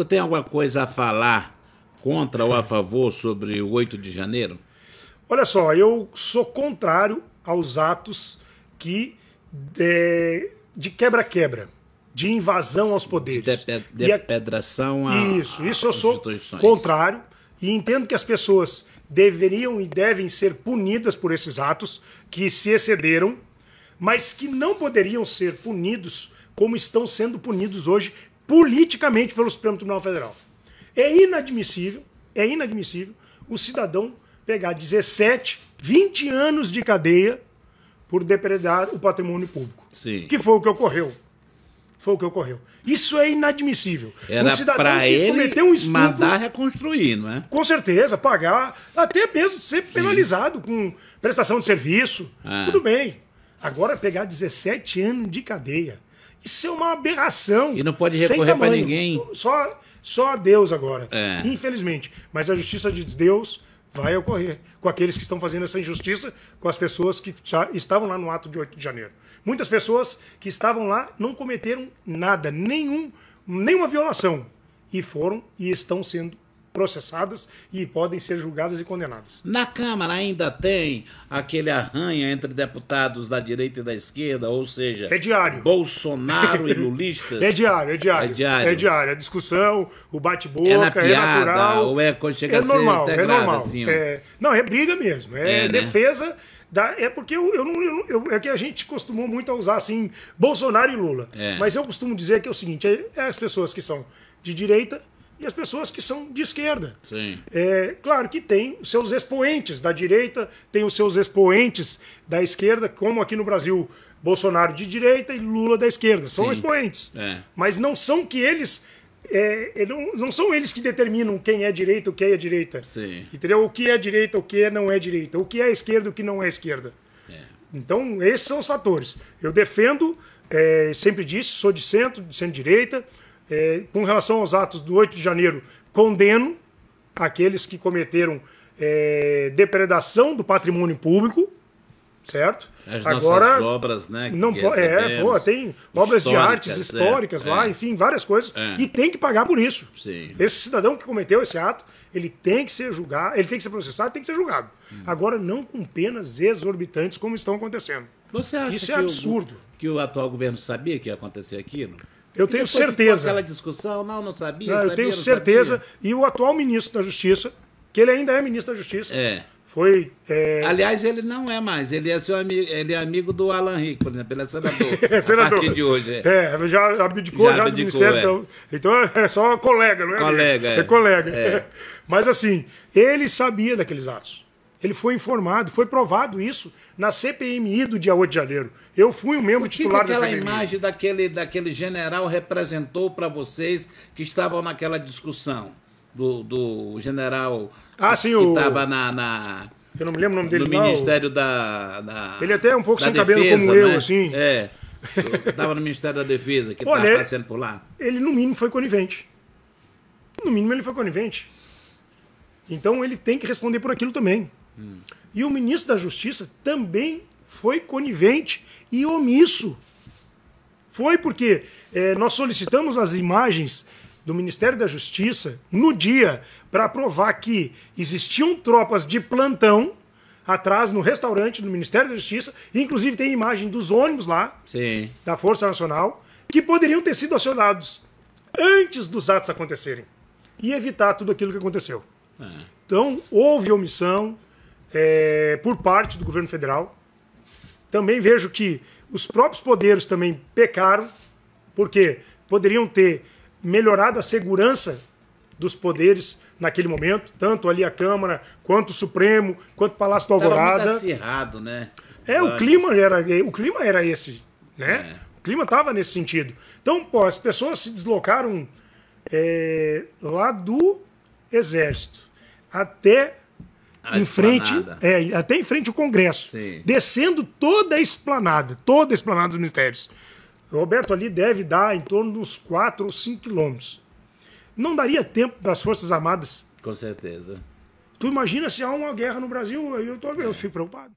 Tu tem alguma coisa a falar contra ou a favor sobre o 8 de janeiro? Olha só, eu sou contrário aos atos que de, quebra-quebra, de invasão aos poderes. De, de, de pedração a, Isso, isso eu sou contrário e entendo que as pessoas deveriam e devem ser punidas por esses atos que se excederam, mas que não poderiam ser punidos como estão sendo punidos hoje politicamente pelo Supremo Tribunal Federal. É inadmissível, é inadmissível o cidadão pegar 17, 20 anos de cadeia por depredar o patrimônio público. Sim. Que foi o que ocorreu. Foi o que ocorreu. Isso é inadmissível. Era um para ele um estupro, mandar reconstruir, não é? Com certeza, pagar, até mesmo ser penalizado com prestação de serviço. Ah. Tudo bem. Agora pegar 17 anos de cadeia isso é uma aberração. E não pode recorrer para ninguém. Só, só a Deus agora, é. infelizmente. Mas a justiça de Deus vai ocorrer com aqueles que estão fazendo essa injustiça com as pessoas que já estavam lá no ato de 8 de janeiro. Muitas pessoas que estavam lá não cometeram nada, nenhum, nenhuma violação. E foram e estão sendo processadas e podem ser julgadas e condenadas. Na Câmara ainda tem aquele arranha entre deputados da direita e da esquerda, ou seja, é diário. Bolsonaro e lulistas. É diário, é diário. É diário. É diário. A discussão, o bate-boca, é, na piada, é natural. Ou é, quando chega é normal, é normal. Assim, é... Não, é briga mesmo. É, é né? defesa. Né? Da, é porque eu, eu não, eu, eu, é que a gente costumou muito a usar assim Bolsonaro e Lula. É. Mas eu costumo dizer que é o seguinte: é, é as pessoas que são de direita e as pessoas que são de esquerda. Sim. É, claro que tem os seus expoentes da direita, tem os seus expoentes da esquerda, como aqui no Brasil, Bolsonaro de direita e Lula da esquerda. São Sim. expoentes. É. Mas não são que eles. É, é não, não, são eles que determinam quem é direita, o que é direita. Sim. Entendeu? O que é direita, o que é, não é direita. O que é esquerda, o que não é esquerda. É. Então, esses são os fatores. Eu defendo, é, sempre disse, sou de centro, de centro-direita, é, com relação aos atos do 8 de janeiro, condeno aqueles que cometeram é, depredação do patrimônio público, certo? É, as Agora obras, né? Não é, pô, tem obras de artes é, históricas é, lá, é. enfim, várias coisas é. e tem que pagar por isso. Sim. Esse cidadão que cometeu esse ato, ele tem que ser julgado, ele tem que ser processado, tem que ser julgado. Hum. Agora não com penas exorbitantes como estão acontecendo. Você acha isso é que absurdo? O, que o atual governo sabia que ia acontecer aquilo? Eu tenho certeza. Aquela discussão, não, não sabia. Não, eu sabia, tenho certeza. Sabia. E o atual ministro da Justiça, que ele ainda é ministro da Justiça. É. Foi. É... Aliás, ele não é mais. Ele é seu amigo. Ele é amigo do Alan Rico, por exemplo. Ele é senador. é senador. A partir de hoje. É, é já abdicou já, já abdicou, do Ministério. É. Então, então é só colega, não é? Colega. É. é, colega. É. Mas assim, ele sabia daqueles atos. Ele foi informado, foi provado isso na CPMI do dia 8 de janeiro. Eu fui um membro o que titular que aquela imagem daquele, daquele general representou para vocês que estavam naquela discussão do, do general ah, sim, que estava o... na, na... Eu não me lembro o nome dele. Do não. Ministério da, da, Ele é até é um pouco sem defesa, cabelo como eu, né? assim. É. Estava no Ministério da Defesa, que estava é, passando por lá. Ele, no mínimo, foi conivente. No mínimo, ele foi conivente. Então, ele tem que responder por aquilo também. Hum. E o ministro da Justiça também foi conivente e omisso. Foi porque é, nós solicitamos as imagens do Ministério da Justiça no dia para provar que existiam tropas de plantão atrás no restaurante do Ministério da Justiça, inclusive tem imagem dos ônibus lá Sim. da Força Nacional que poderiam ter sido acionados antes dos atos acontecerem e evitar tudo aquilo que aconteceu. É. Então houve omissão, é, por parte do governo federal. Também vejo que os próprios poderes também pecaram, porque poderiam ter melhorado a segurança dos poderes naquele momento, tanto ali a Câmara, quanto o Supremo, quanto o Palácio do Alvorada. muito acirrado, né? É, o clima era, o clima era esse, né? É. O clima estava nesse sentido. Então, pô, as pessoas se deslocaram é, lá do Exército até a em frente, é, até em frente ao Congresso, Sim. descendo toda a esplanada, toda a esplanada dos ministérios. Roberto ali deve dar em torno dos 4 ou 5 quilômetros. Não daria tempo das Forças Armadas. Com certeza. Tu imagina se há uma guerra no Brasil, eu, tô, eu fico preocupado.